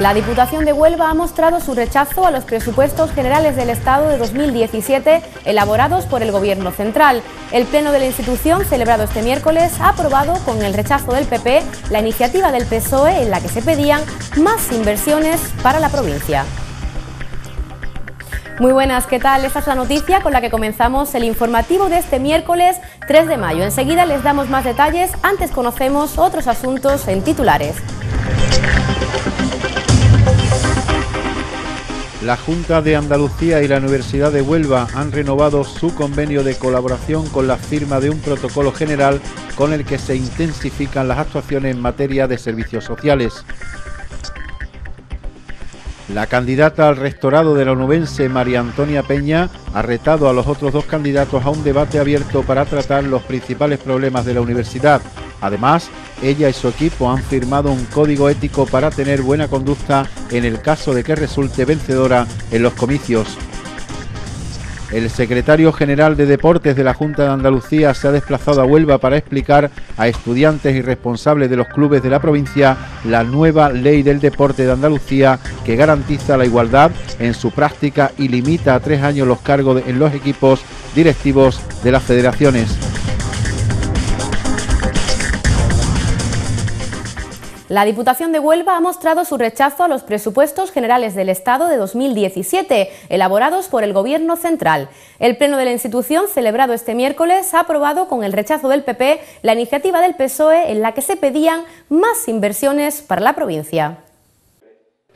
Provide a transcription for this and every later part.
La Diputación de Huelva ha mostrado su rechazo a los presupuestos generales del Estado de 2017 elaborados por el Gobierno central. El Pleno de la institución, celebrado este miércoles, ha aprobado con el rechazo del PP la iniciativa del PSOE en la que se pedían más inversiones para la provincia. Muy buenas, ¿qué tal? Esta es la noticia con la que comenzamos el informativo de este miércoles 3 de mayo. Enseguida les damos más detalles, antes conocemos otros asuntos en titulares. La Junta de Andalucía y la Universidad de Huelva han renovado su convenio de colaboración con la firma de un protocolo general con el que se intensifican las actuaciones en materia de servicios sociales. La candidata al rectorado de la Onubense, María Antonia Peña, ha retado a los otros dos candidatos a un debate abierto para tratar los principales problemas de la universidad. Además, ella y su equipo han firmado un código ético para tener buena conducta en el caso de que resulte vencedora en los comicios. El secretario general de Deportes de la Junta de Andalucía se ha desplazado a Huelva para explicar a estudiantes y responsables de los clubes de la provincia la nueva ley del deporte de Andalucía que garantiza la igualdad en su práctica y limita a tres años los cargos en los equipos directivos de las federaciones. La Diputación de Huelva ha mostrado su rechazo a los presupuestos generales del Estado de 2017, elaborados por el Gobierno central. El Pleno de la institución, celebrado este miércoles, ha aprobado con el rechazo del PP la iniciativa del PSOE en la que se pedían más inversiones para la provincia.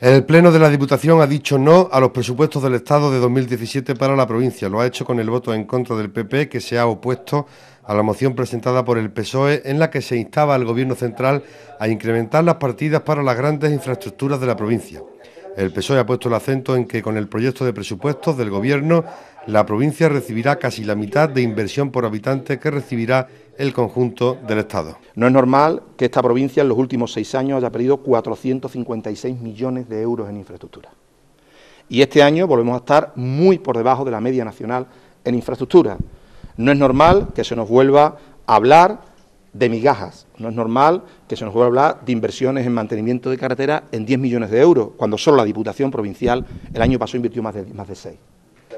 El Pleno de la Diputación ha dicho no a los presupuestos del Estado de 2017 para la provincia. Lo ha hecho con el voto en contra del PP, que se ha opuesto a la moción presentada por el PSOE en la que se instaba al Gobierno central a incrementar las partidas para las grandes infraestructuras de la provincia. El PSOE ha puesto el acento en que con el proyecto de presupuestos del Gobierno la provincia recibirá casi la mitad de inversión por habitante que recibirá el conjunto del Estado. No es normal que esta provincia en los últimos seis años haya perdido 456 millones de euros en infraestructura. Y este año volvemos a estar muy por debajo de la media nacional en infraestructura. No es normal que se nos vuelva a hablar de migajas. No es normal que se nos vuelva a hablar de inversiones en mantenimiento de carretera en 10 millones de euros, cuando solo la Diputación Provincial el año pasado invirtió más de, más de 6.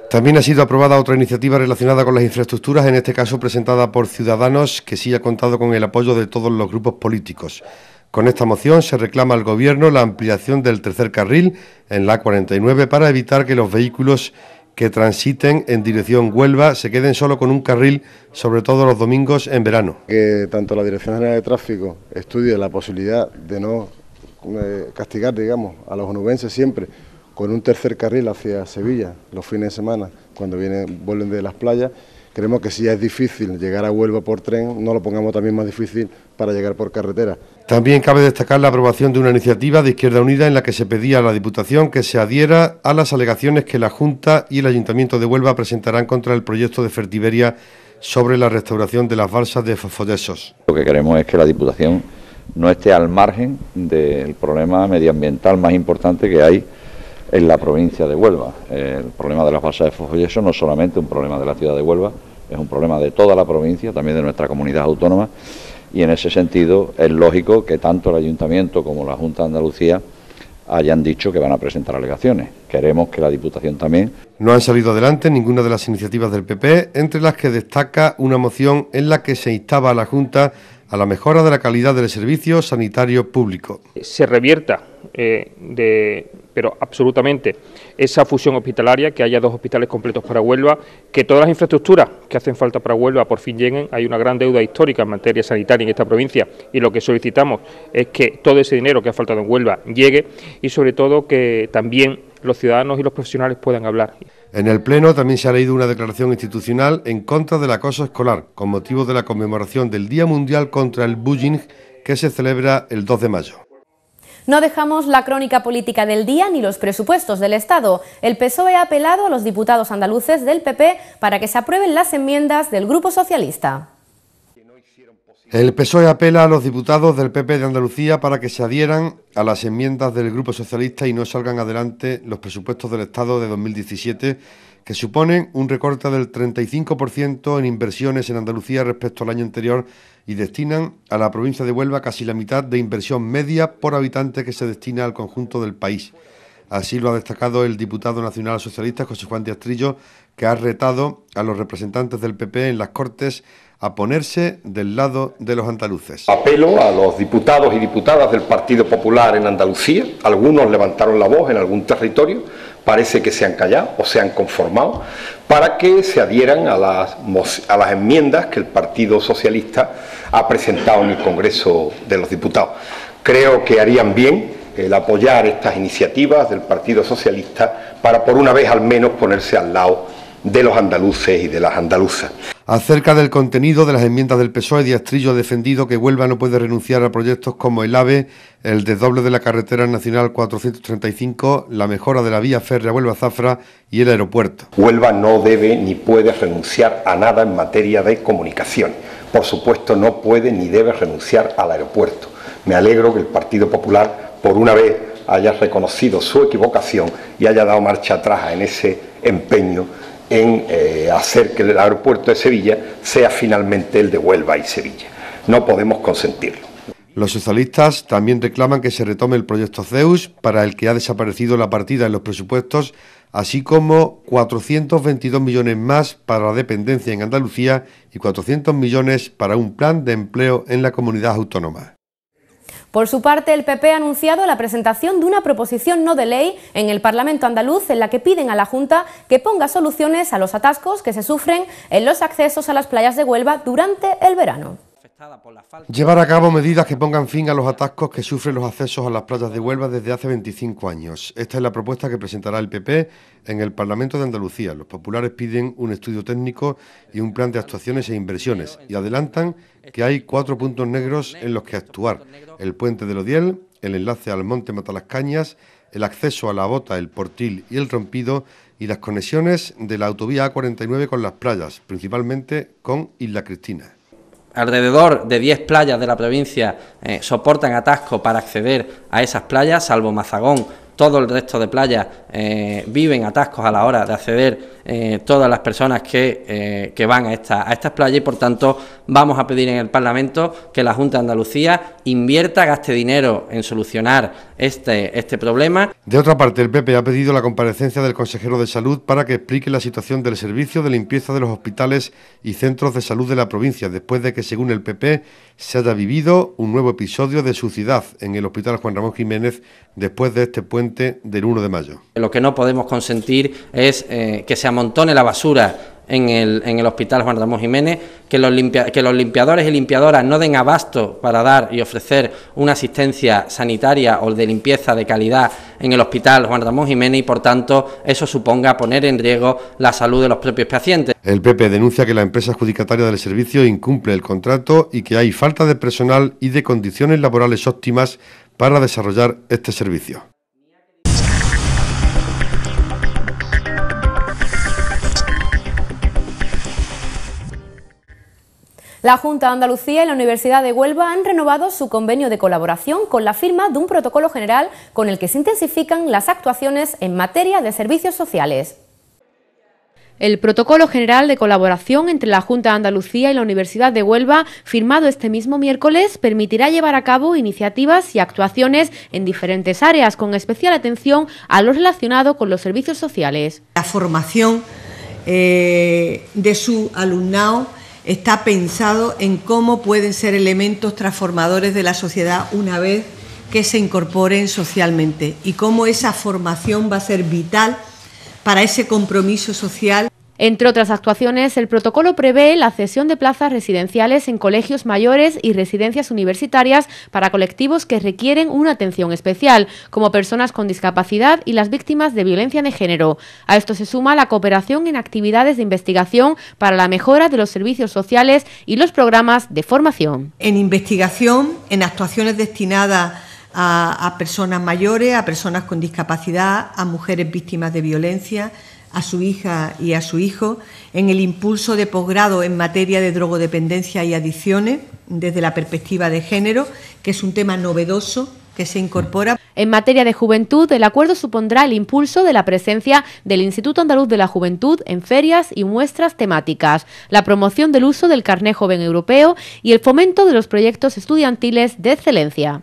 También ha sido aprobada otra iniciativa relacionada con las infraestructuras, en este caso presentada por Ciudadanos, que sí ha contado con el apoyo de todos los grupos políticos. Con esta moción se reclama al Gobierno la ampliación del tercer carril en la 49 para evitar que los vehículos que transiten en dirección Huelva se queden solo con un carril, sobre todo los domingos en verano. Que tanto la Dirección General de Tráfico estudie la posibilidad de no eh, castigar, digamos, a los onubenses siempre con un tercer carril hacia Sevilla los fines de semana, cuando vienen, vuelven de las playas. Creemos que si ya es difícil llegar a Huelva por tren, no lo pongamos también más difícil para llegar por carretera. También cabe destacar la aprobación de una iniciativa de Izquierda Unida en la que se pedía a la Diputación que se adhiera a las alegaciones que la Junta y el Ayuntamiento de Huelva presentarán contra el proyecto de Fertiberia sobre la restauración de las balsas de Fofodesos. Lo que queremos es que la Diputación no esté al margen del problema medioambiental más importante que hay en la provincia de Huelva. El problema de las balsas de Fosfoyeso no es solamente un problema de la ciudad de Huelva, es un problema de toda la provincia, también de nuestra comunidad autónoma, y en ese sentido es lógico que tanto el Ayuntamiento como la Junta de Andalucía hayan dicho que van a presentar alegaciones. Queremos que la Diputación también. No han salido adelante ninguna de las iniciativas del PP, entre las que destaca una moción en la que se instaba a la Junta a la mejora de la calidad del servicio sanitario público. Se revierta eh, de, pero absolutamente, esa fusión hospitalaria, que haya dos hospitales completos para Huelva, que todas las infraestructuras que hacen falta para Huelva por fin lleguen. Hay una gran deuda histórica en materia sanitaria en esta provincia y lo que solicitamos es que todo ese dinero que ha faltado en Huelva llegue y sobre todo que también los ciudadanos y los profesionales puedan hablar. En el Pleno también se ha leído una declaración institucional en contra del acoso escolar, con motivo de la conmemoración del Día Mundial contra el Bullying que se celebra el 2 de mayo. No dejamos la crónica política del día ni los presupuestos del Estado. El PSOE ha apelado a los diputados andaluces del PP para que se aprueben las enmiendas del Grupo Socialista. El PSOE apela a los diputados del PP de Andalucía para que se adhieran a las enmiendas del Grupo Socialista y no salgan adelante los presupuestos del Estado de 2017, que suponen un recorte del 35% en inversiones en Andalucía respecto al año anterior y destinan a la provincia de Huelva casi la mitad de inversión media por habitante que se destina al conjunto del país. Así lo ha destacado el diputado nacional socialista José Juan Díaz Trillo, que ha retado a los representantes del PP en las Cortes a ponerse del lado de los andaluces. Apelo a los diputados y diputadas del Partido Popular en Andalucía, algunos levantaron la voz en algún territorio, parece que se han callado o se han conformado, para que se adhieran a las, a las enmiendas que el Partido Socialista ha presentado en el Congreso de los Diputados. Creo que harían bien el apoyar estas iniciativas del Partido Socialista para por una vez al menos ponerse al lado de los andaluces y de las andaluzas. Acerca del contenido de las enmiendas del PSOE, ...Diastrillo ha defendido que Huelva no puede renunciar a proyectos como el AVE, el desdoble de la carretera nacional 435, la mejora de la vía férrea Huelva-Zafra y el aeropuerto. Huelva no debe ni puede renunciar a nada en materia de comunicación por supuesto no puede ni debe renunciar al aeropuerto. Me alegro que el Partido Popular por una vez haya reconocido su equivocación y haya dado marcha atrás en ese empeño en eh, hacer que el aeropuerto de Sevilla sea finalmente el de Huelva y Sevilla. No podemos consentirlo. Los socialistas también reclaman que se retome el proyecto Zeus, para el que ha desaparecido la partida en los presupuestos, así como 422 millones más para la dependencia en Andalucía y 400 millones para un plan de empleo en la comunidad autónoma. Por su parte, el PP ha anunciado la presentación de una proposición no de ley en el Parlamento andaluz en la que piden a la Junta que ponga soluciones a los atascos que se sufren en los accesos a las playas de Huelva durante el verano. Llevar a cabo medidas que pongan fin a los atascos que sufren los accesos a las playas de Huelva desde hace 25 años. Esta es la propuesta que presentará el PP en el Parlamento de Andalucía. Los populares piden un estudio técnico y un plan de actuaciones e inversiones y adelantan que hay cuatro puntos negros en los que actuar. El puente de Lodiel, el enlace al monte Matalascañas, el acceso a la bota, el portil y el rompido y las conexiones de la autovía A49 con las playas, principalmente con Isla Cristina. Alrededor de 10 playas de la provincia eh, soportan atasco para acceder a esas playas, salvo Mazagón. Todo el resto de playas eh, viven atascos a la hora de acceder eh, todas las personas eh, que, van a, esta, a estas playas y por tanto vamos a pedir en el Parlamento que la Junta de Andalucía invierta, gaste dinero en solucionar este, este problema. De otra parte, el PP ha pedido la comparecencia del consejero de salud para que explique la situación del servicio de limpieza de los hospitales y centros de salud de la provincia después de que, según el PP, se haya vivido un nuevo episodio de suciedad en el Hospital Juan Ramón Jiménez después de este puente del 1 de mayo. Lo que no podemos consentir es eh, que sean montones la basura en el, Hospital Juan Ramón Jiménez, que los, que los limpiadores y limpiadoras no den abasto para dar y ofrecer una asistencia sanitaria o de limpieza de calidad en el Hospital Juan Ramón Jiménez y, por tanto, eso suponga poner en riesgo la salud de los propios pacientes. El PP denuncia que la empresa adjudicataria del servicio incumple el contrato y que hay falta de personal y de condiciones laborales óptimas para desarrollar este servicio. La Junta de Andalucía y la Universidad de Huelva han renovado su convenio de colaboración con la firma de un protocolo general con el que se intensifican las actuaciones en materia de servicios sociales. El protocolo general de colaboración entre la Junta de Andalucía y la Universidad de Huelva, firmado este mismo miércoles, permitirá llevar a cabo iniciativas y actuaciones en diferentes áreas, con especial atención a lo relacionado con los servicios sociales. La formación eh, de su alumnado está pensado en cómo pueden ser elementos transformadores de la sociedad una vez que se incorporen socialmente y cómo esa formación va a ser vital para ese compromiso social entre otras actuaciones, el protocolo prevé la cesión de plazas residenciales en colegios mayores y residencias universitarias para colectivos que requieren una atención especial, como personas con discapacidad y las víctimas de violencia de género. A esto se suma la cooperación en actividades de investigación para la mejora de los servicios sociales y los programas de formación. En investigación, en actuaciones destinadas a, personas mayores, a personas con discapacidad, a mujeres víctimas de violencia, a su hija y a su hijo en el impulso de posgrado en materia de drogodependencia y adicciones desde la perspectiva de género, que es un tema novedoso que se incorpora. En materia de juventud, el acuerdo supondrá el impulso de la presencia del Instituto Andaluz de la Juventud en ferias y muestras temáticas, la promoción del uso del carné joven europeo y el fomento de los proyectos estudiantiles de excelencia.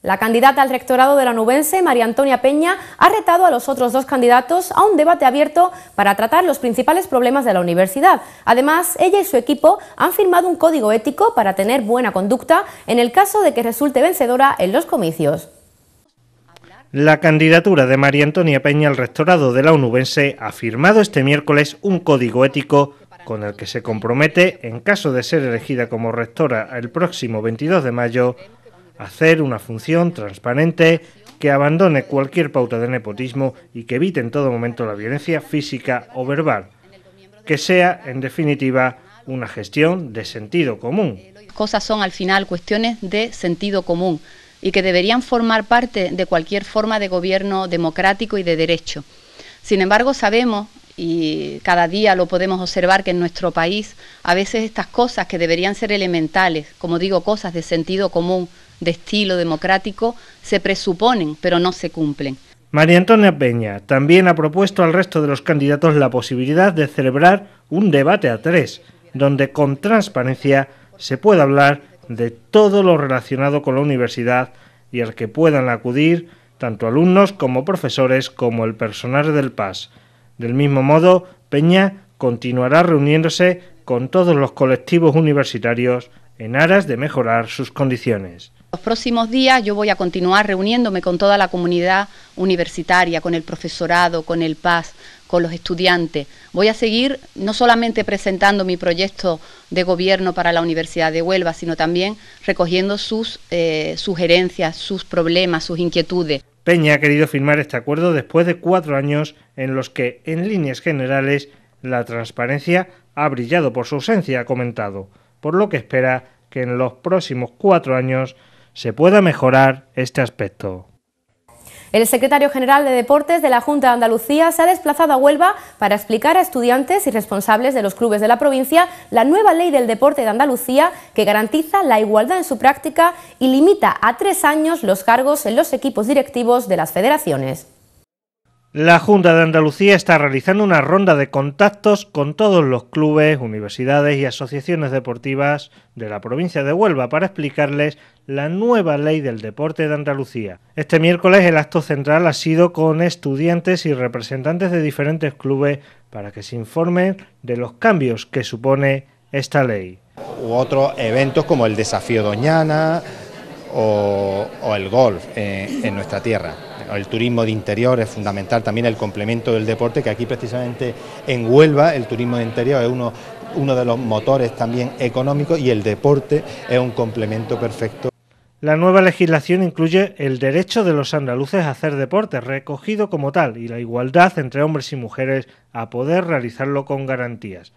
La candidata al rectorado de la Nubense, María Antonia Peña, ha retado a los otros dos candidatos a un debate abierto para tratar los principales problemas de la universidad. Además, ella y su equipo han firmado un código ético para tener buena conducta en el caso de que resulte vencedora en los comicios. La candidatura de María Antonia Peña al rectorado de la Unubense ha firmado este miércoles un código ético con el que se compromete, en caso de ser elegida como rectora el próximo 22 de mayo, hacer una función transparente que abandone cualquier pauta de nepotismo y que evite en todo momento la violencia física o verbal, que sea, en definitiva, una gestión de sentido común. Cosas son al final cuestiones de sentido común y que deberían formar parte de cualquier forma de gobierno democrático y de derecho. Sin embargo, sabemos, y cada día lo podemos observar, que en nuestro país a veces estas cosas que deberían ser elementales, como digo, cosas de sentido común, de estilo democrático se presuponen, pero no se cumplen. María Antonia Peña también ha propuesto al resto de los candidatos la posibilidad de celebrar un debate a tres, donde con transparencia se pueda hablar de todo lo relacionado con la universidad y al que puedan acudir tanto alumnos como profesores como el personal del PAS. Del mismo modo, Peña continuará reuniéndose con todos los colectivos universitarios en aras de mejorar sus condiciones. Los próximos días yo voy a continuar reuniéndome con toda la comunidad universitaria, con el profesorado, con el PAS, con los estudiantes. Voy a seguir no solamente presentando mi proyecto de gobierno para la Universidad de Huelva, sino también recogiendo sus eh, sugerencias, sus problemas, sus inquietudes. Peña ha querido firmar este acuerdo después de cuatro años en los que, en líneas generales, la transparencia ha brillado por su ausencia, ha comentado, por lo que espera que en los próximos cuatro años se pueda mejorar este aspecto. El secretario general de Deportes de la Junta de Andalucía se ha desplazado a Huelva para explicar a estudiantes y responsables de los clubes de la provincia la nueva ley del deporte de Andalucía que garantiza la igualdad en su práctica y limita a tres años los cargos en los equipos directivos de las federaciones. La Junta de Andalucía está realizando una ronda de contactos con todos los clubes, universidades y asociaciones deportivas de la provincia de Huelva para explicarles la nueva ley del deporte de Andalucía. Este miércoles el acto central ha sido con estudiantes y representantes de diferentes clubes para que se informen de los cambios que supone esta ley. U otros eventos como el Desafío Doñana o, el golf en nuestra tierra el turismo de interior es fundamental, también el complemento del deporte, que aquí precisamente en Huelva el turismo de interior es uno, uno de los motores también económicos y el deporte es un complemento perfecto. La nueva legislación incluye el derecho de los andaluces a hacer deporte, recogido como tal, y la igualdad entre hombres y mujeres a poder realizarlo con garantías.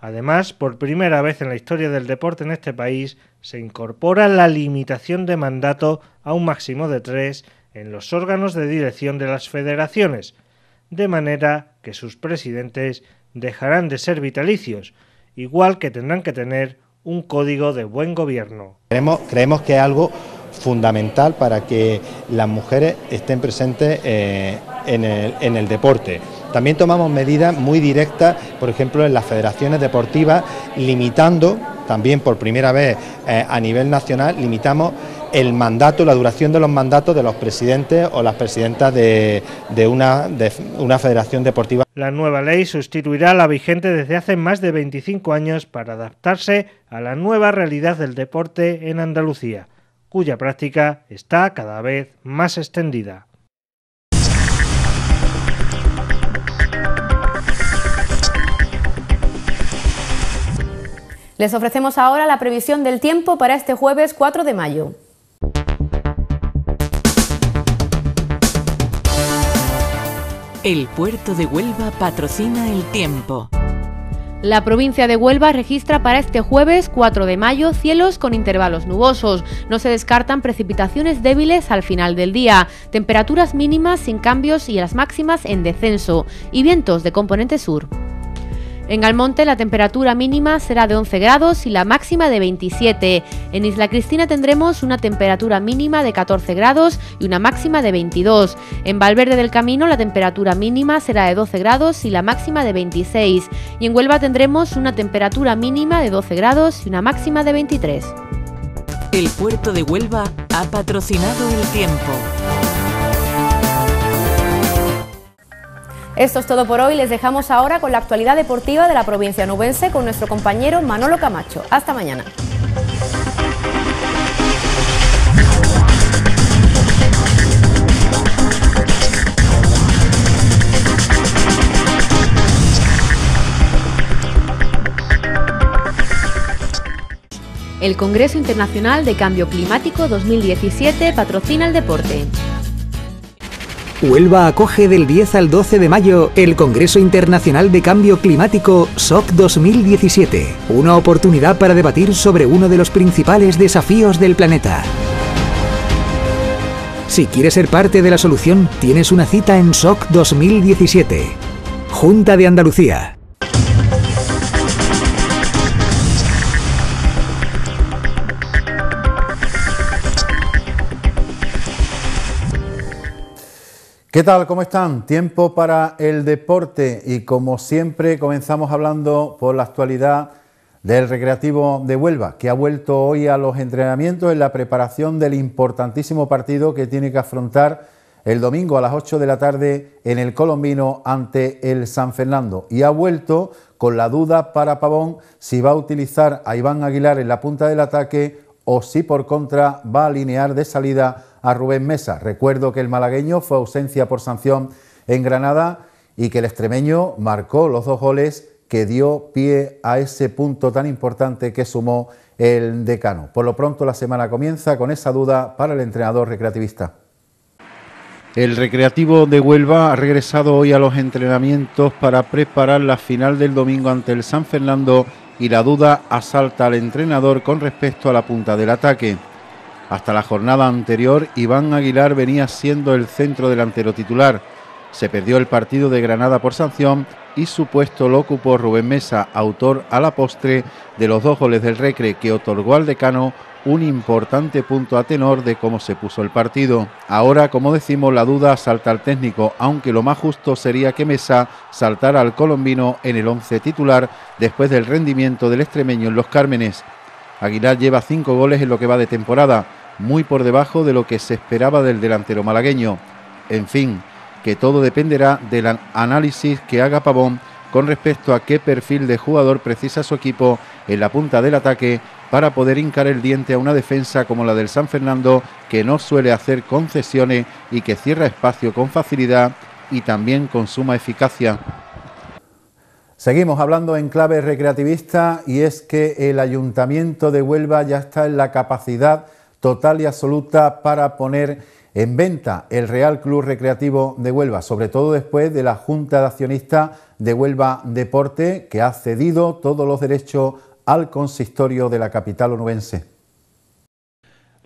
Además, por primera vez en la historia del deporte en este país, se incorpora la limitación de mandato a un máximo de tres en los órganos de dirección de las federaciones, de manera que sus presidentes dejarán de ser vitalicios, igual que tendrán que tener un código de buen gobierno. Creemos, que es algo fundamental para que las mujeres estén presentes eh, en, el, deporte. También tomamos medidas muy directas, por ejemplo, en las federaciones deportivas, limitando, también por primera vez eh, a nivel nacional, limitamos el mandato, la duración de los mandatos de los presidentes o las presidentas de, una, federación deportiva. La nueva ley sustituirá la vigente desde hace más de 25 años para adaptarse a la nueva realidad del deporte en Andalucía, cuya práctica está cada vez más extendida. Les ofrecemos ahora la previsión del tiempo para este jueves 4 de mayo. El puerto de Huelva patrocina el tiempo. La provincia de Huelva registra para este jueves 4 de mayo cielos con intervalos nubosos. No se descartan precipitaciones débiles al final del día, temperaturas mínimas sin cambios y las máximas en descenso, y vientos de componente sur. En Almonte la temperatura mínima será de 11 grados y la máxima de 27. En Isla Cristina tendremos una temperatura mínima de 14 grados y una máxima de 22. En Valverde del Camino la temperatura mínima será de 12 grados y la máxima de 26. Y en Huelva tendremos una temperatura mínima de 12 grados y una máxima de 23. El puerto de Huelva ha patrocinado el tiempo. Esto es todo por hoy. Les dejamos ahora con la actualidad deportiva de la provincia nubense con nuestro compañero Manolo Camacho. Hasta mañana. El Congreso Internacional de Cambio Climático 2017 patrocina el deporte. Huelva acoge del 10 al 12 de mayo el Congreso Internacional de Cambio Climático SOC 2017, una oportunidad para debatir sobre uno de los principales desafíos del planeta. Si quieres ser parte de la solución, tienes una cita en SOC 2017. Junta de Andalucía, ¿Qué tal? ¿Cómo están? Tiempo para el deporte y como siempre comenzamos hablando por la actualidad del Recreativo de Huelva, que ha vuelto hoy a los entrenamientos en la preparación del importantísimo partido que tiene que afrontar el domingo a las 8 de la tarde en el Colombino ante el San Fernando y ha vuelto con la duda para Pavón si va a utilizar a Iván Aguilar en la punta del ataque o si por contra va a alinear de salida a Rubén Mesa. Recuerdo que el malagueño fue ausencia por sanción en Granada y que el extremeño marcó los dos goles que dio pie a ese punto tan importante que sumó el decano. Por lo pronto la semana comienza con esa duda para el entrenador recreativista. El Recreativo de Huelva ha regresado hoy a los entrenamientos para preparar la final del domingo ante el San Fernando y la duda asalta al entrenador con respecto a la punta del ataque. Hasta la jornada anterior, Iván Aguilar venía siendo el centro delantero titular. Se perdió el partido de Granada por sanción y su puesto lo ocupó Rubén Mesa, autor a la postre de los dos goles del Recre que otorgó al decano un importante punto a tenor de cómo se puso el partido. Ahora, como decimos, la duda salta al técnico, aunque lo más justo sería que Mesa saltara al colombino en el once titular después del rendimiento del extremeño en los Cármenes. Aguilar lleva cinco goles en lo que va de temporada, muy por debajo de lo que se esperaba del delantero malagueño. En fin, que todo dependerá del análisis que haga Pavón con respecto a qué perfil de jugador precisa su equipo en la punta del ataque para poder hincar el diente a una defensa como la del San Fernando que no suele hacer concesiones y que cierra espacio con facilidad y también con suma eficacia. Seguimos hablando en clave recreativista y es que el ayuntamiento de Huelva ya está en la capacidad total y absoluta para poner en venta el Real Club Recreativo de Huelva, sobre todo después de la Junta de Accionistas de Huelva Deporte, que ha cedido todos los derechos al consistorio de la capital onubense.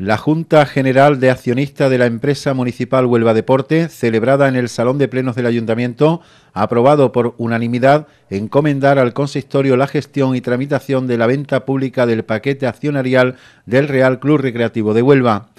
La Junta General de Accionistas de la empresa municipal Huelva Deporte, celebrada en el Salón de Plenos del Ayuntamiento, ha aprobado por unanimidad encomendar al consistorio la gestión y tramitación de la venta pública del paquete accionarial del Real Club Recreativo de Huelva.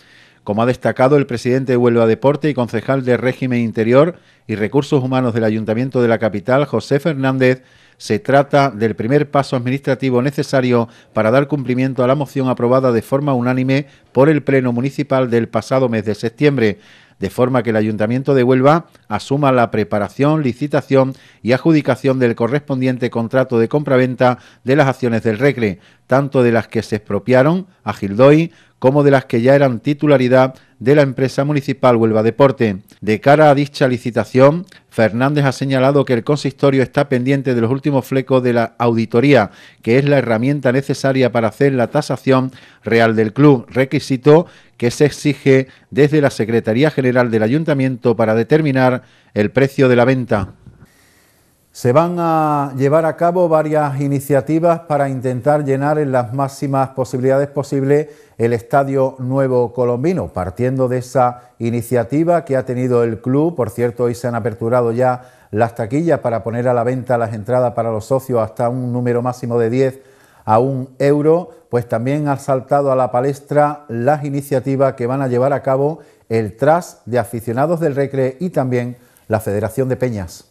Como ha destacado el presidente de Huelva Deporte y concejal de Régimen Interior y Recursos Humanos del Ayuntamiento de la Capital, José Fernández, se trata del primer paso administrativo necesario para dar cumplimiento a la moción aprobada de forma unánime por el Pleno Municipal del pasado mes de septiembre de forma que el Ayuntamiento de Huelva asuma la preparación, licitación y adjudicación del correspondiente contrato de compraventa de las acciones del RECRE, tanto de las que se expropiaron a Gildoy como de las que ya eran titularidad de la empresa municipal Huelva Deporte. De cara a dicha licitación, Fernández ha señalado que el consistorio está pendiente de los últimos flecos de la auditoría, que es la herramienta necesaria para hacer la tasación real del club, requisito que se exige desde la Secretaría General del Ayuntamiento para determinar el precio de la venta. Se van a llevar a cabo varias iniciativas para intentar llenar en las máximas posibilidades posibles el Estadio Nuevo Colombino, partiendo de esa iniciativa que ha tenido el club. Por cierto, hoy se han aperturado ya las taquillas para poner a la venta las entradas para los socios hasta un número máximo de 10 a un euro, pues también ha saltado a la palestra las iniciativas que van a llevar a cabo el TRAS de aficionados del Recre y también la Federación de Peñas.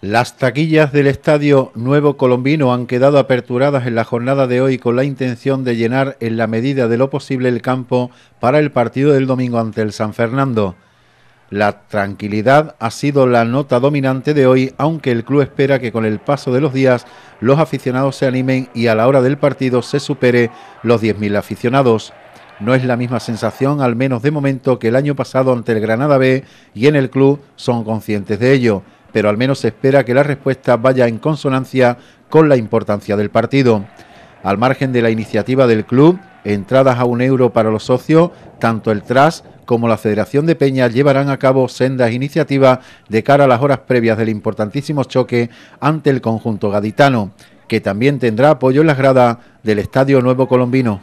Las taquillas del Estadio Nuevo Colombino han quedado aperturadas en la jornada de hoy con la intención de llenar en la medida de lo posible el campo para el partido del domingo ante el San Fernando. La tranquilidad ha sido la nota dominante de hoy, aunque el club espera que con el paso de los días los aficionados se animen y a la hora del partido se supere los 10.000 aficionados. No es la misma sensación, al menos de momento, que el año pasado ante el Granada B y en el club son conscientes de ello, pero al menos se espera que la respuesta vaya en consonancia con la importancia del partido. Al margen de la iniciativa del club, entradas a un euro para los socios, tanto el TRAS como la Federación de Peña, llevarán a cabo sendas iniciativas de cara a las horas previas del importantísimo choque ante el conjunto gaditano, que también tendrá apoyo en las gradas del Estadio Nuevo Colombino.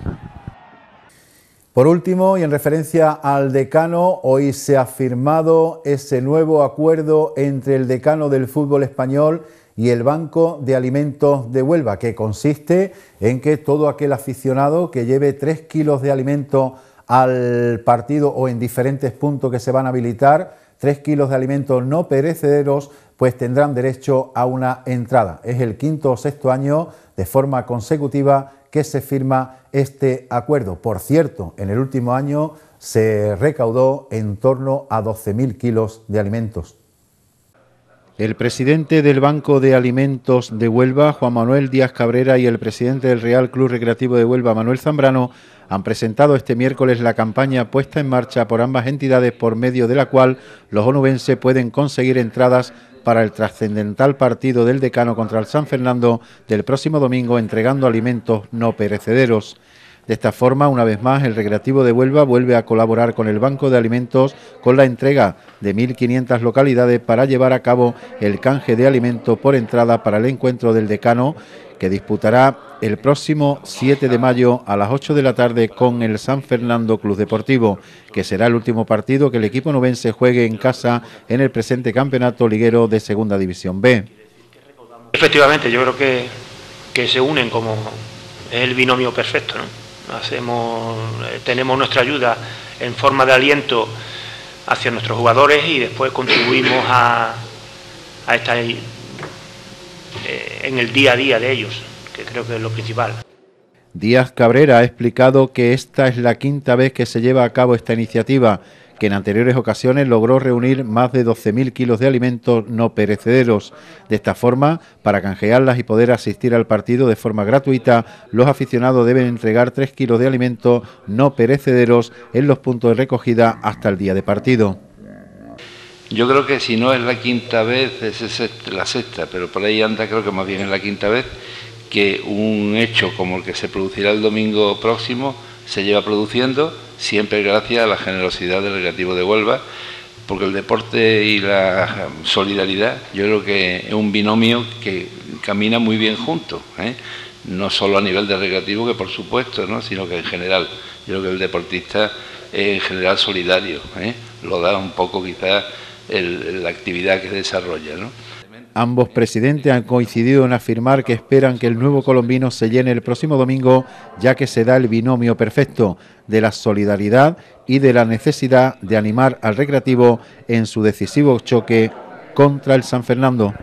Por último, y en referencia al decano, hoy se ha firmado ese nuevo acuerdo entre el decano del fútbol español y el Banco de Alimentos de Huelva, que consiste en que todo aquel aficionado que lleve 3 kilos de alimentos al partido o en diferentes puntos que se van a habilitar, ...tres kilos de alimentos no perecederos, pues tendrán derecho a una entrada. Es el quinto o sexto año de forma consecutiva que se firma este acuerdo. Por cierto, en el último año se recaudó en torno a 12.000 kilos de alimentos. El presidente del Banco de Alimentos de Huelva, Juan Manuel Díaz Cabrera, y el presidente del Real Club Recreativo de Huelva, Manuel Zambrano, han presentado este miércoles la campaña puesta en marcha por ambas entidades por medio de la cual los onubenses pueden conseguir entradas para el trascendental partido del decano contra el San Fernando del próximo domingo entregando alimentos no perecederos. De esta forma, una vez más, el Recreativo de Huelva vuelve a colaborar con el Banco de Alimentos con la entrega de 1.500 localidades para llevar a cabo el canje de alimento por entrada para el encuentro del decano que disputará el próximo 7 de mayo a las 8 de la tarde con el San Fernando Club Deportivo, que será el último partido que el equipo novense juegue en casa en el presente campeonato liguero de Segunda División B. Efectivamente, yo creo que, se unen como el binomio perfecto. Hacemos, eh, tenemos nuestra ayuda en forma de aliento hacia nuestros jugadores y después contribuimos a, estar eh, en el día a día de ellos que creo que es lo principal. Díaz Cabrera ha explicado que esta es la quinta vez que se lleva a cabo esta iniciativa, que en anteriores ocasiones logró reunir más de 12.000 kilos de alimentos no perecederos. De esta forma, para canjearlas y poder asistir al partido de forma gratuita, los aficionados deben entregar 3 kilos de alimentos no perecederos en los puntos de recogida hasta el día de partido. Yo creo que si no es la quinta vez, es la sexta, pero por ahí anda, creo que más bien es la quinta vez que un hecho como el que se producirá el domingo próximo se lleva produciendo, siempre gracias a la generosidad del Recreativo de Huelva, porque el deporte y la solidaridad yo creo que es un binomio que camina muy bien juntos, ¿eh? no solo a nivel de recreativo, que por supuesto, ¿no? sino que en general. Yo creo que el deportista es en general solidario, ¿eh? lo da un poco quizás la actividad que desarrolla. Ambos presidentes han coincidido en afirmar que esperan que el nuevo colombino se llene el próximo domingo, ya que se da el binomio perfecto de la solidaridad y de la necesidad de animar al recreativo en su decisivo choque contra el San Fernando.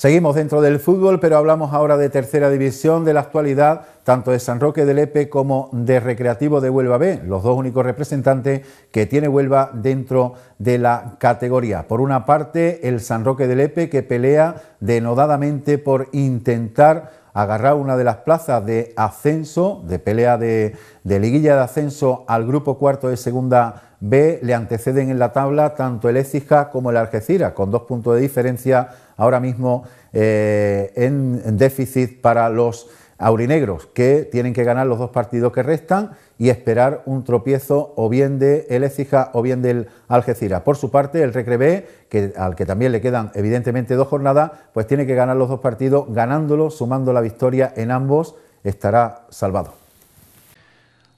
Seguimos dentro del fútbol, pero hablamos ahora de tercera división, de la actualidad, tanto de San Roque del Epe como de Recreativo de Huelva B, los dos únicos representantes que tiene Huelva dentro de la categoría. Por una parte, el San Roque del Epe que pelea denodadamente por intentar agarrar una de las plazas de ascenso, de pelea de, liguilla de ascenso al grupo cuarto de segunda B, le anteceden en la tabla tanto el Écija como el Algeciras, con dos puntos de diferencia ahora mismo eh, en déficit para los aurinegros que tienen que ganar los dos partidos que restan y esperar un tropiezo o bien de el Ecija o bien del Algeciras. Por su parte, el recrevé, que, al que también le quedan evidentemente dos jornadas, pues tiene que ganar los dos partidos, ...ganándolo, sumando la victoria en ambos, estará salvado.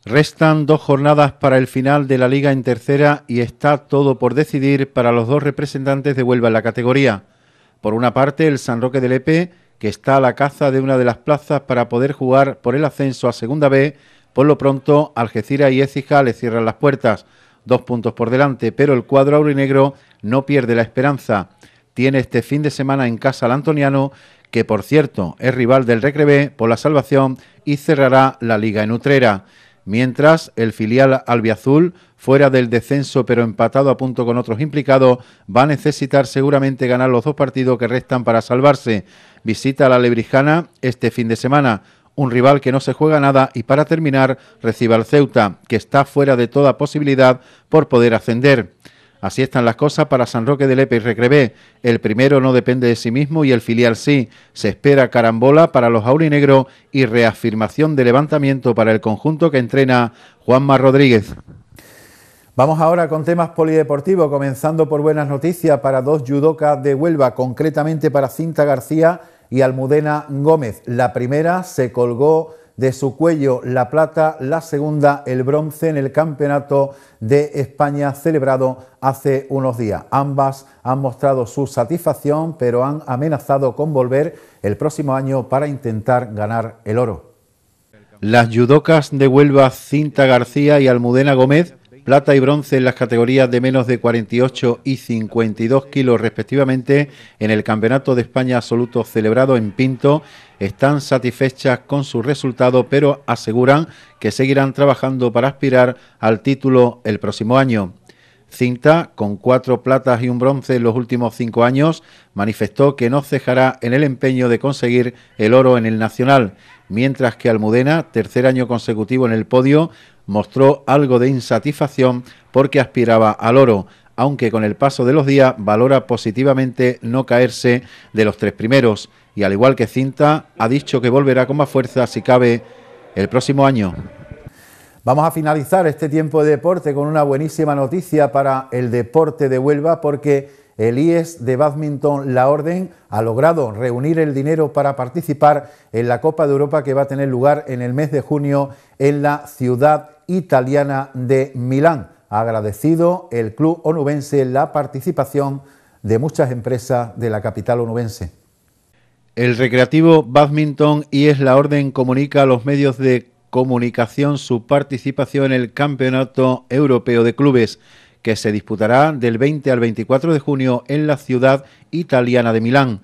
Restan dos jornadas para el final de la liga en tercera y está todo por decidir para los dos representantes de Huelva en la categoría. Por una parte, el San Roque del Epe que está a la caza de una de las plazas para poder jugar por el ascenso a Segunda B. Por lo pronto, Algeciras y Écija le cierran las puertas, dos puntos por delante, pero el cuadro negro... no pierde la esperanza. Tiene este fin de semana en casa al Antoniano, que por cierto es rival del Recreve por la salvación y cerrará la liga en Utrera. Mientras, el filial albiazul, fuera del descenso pero empatado a punto con otros implicados, va a necesitar seguramente ganar los dos partidos que restan para salvarse visita a la Lebrijana este fin de semana. Un rival que no se juega nada y para terminar recibe al Ceuta, que está fuera de toda posibilidad por poder ascender. Así están las cosas para San Roque de Lepe y Recrevé. El primero no depende de sí mismo y el filial sí. Se espera carambola para los aurinegros y reafirmación de levantamiento para el conjunto que entrena Juanma Rodríguez. Vamos ahora con temas polideportivos, comenzando por buenas noticias para dos judocas de Huelva, concretamente para Cinta García y Almudena Gómez. La primera se colgó de su cuello la plata, la segunda el bronce en el Campeonato de España celebrado hace unos días. Ambas han mostrado su satisfacción, pero han amenazado con volver el próximo año para intentar ganar el oro. Las judocas de Huelva, Cinta García y Almudena Gómez plata y bronce en las categorías de menos de 48 y 52 kilos respectivamente en el Campeonato de España Absoluto celebrado en Pinto están satisfechas con su resultado, pero aseguran que seguirán trabajando para aspirar al título el próximo año. Cinta, con cuatro platas y un bronce en los últimos cinco años, manifestó que no cejará en el empeño de conseguir el oro en el Nacional, mientras que Almudena, tercer año consecutivo en el podio, mostró algo de insatisfacción porque aspiraba al oro, aunque con el paso de los días valora positivamente no caerse de los tres primeros y al igual que Cinta ha dicho que volverá con más fuerza si cabe el próximo año. Vamos a finalizar este tiempo de deporte con una buenísima noticia para el deporte de Huelva porque el IES de badminton La Orden ha logrado reunir el dinero para participar en la Copa de Europa que va a tener lugar en el mes de junio en la ciudad italiana de Milán. Ha agradecido el club onubense la participación de muchas empresas de la capital onubense. El recreativo Badminton IES La Orden comunica a los medios de comunicación su participación en el Campeonato Europeo de Clubes que se disputará del 20 al 24 de junio en la ciudad italiana de Milán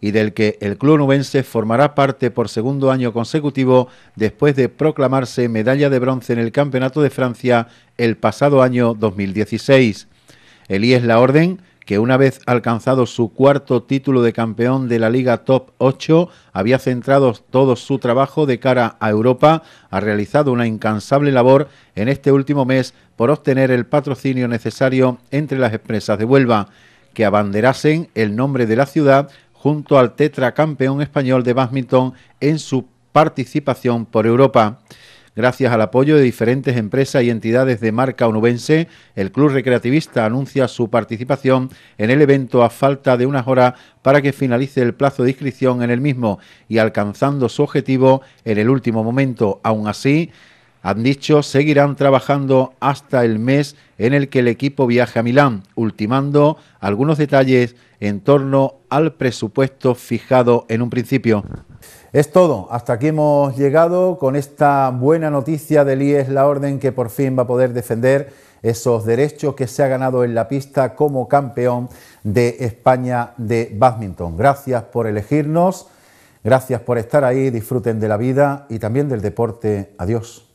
y del que el club nubense formará parte por segundo año consecutivo después de proclamarse medalla de bronce en el Campeonato de Francia el pasado año 2016. El IES La Orden, que una vez alcanzado su cuarto título de campeón de la Liga Top 8, había centrado todo su trabajo de cara a Europa, ha realizado una incansable labor en este último mes por obtener el patrocinio necesario entre las empresas de Huelva, que abanderasen el nombre de la ciudad junto al tetracampeón español de badminton en su participación por Europa. Gracias al apoyo de diferentes empresas y entidades de marca onubense, el Club Recreativista anuncia su participación en el evento a falta de unas horas para que finalice el plazo de inscripción en el mismo y alcanzando su objetivo en el último momento. Aún así, han dicho seguirán trabajando hasta el mes en el que el equipo viaje a Milán, ultimando algunos detalles en torno al presupuesto fijado en un principio. Es todo, hasta aquí hemos llegado con esta buena noticia del IES La Orden que por fin va a poder defender esos derechos que se ha ganado en la pista como campeón de España de badminton. Gracias por elegirnos, gracias por estar ahí, disfruten de la vida y también del deporte. Adiós.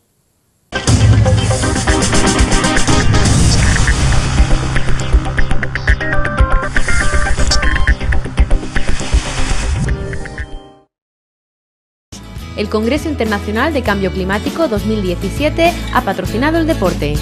el Congreso Internacional de Cambio Climático 2017 ha patrocinado el deporte.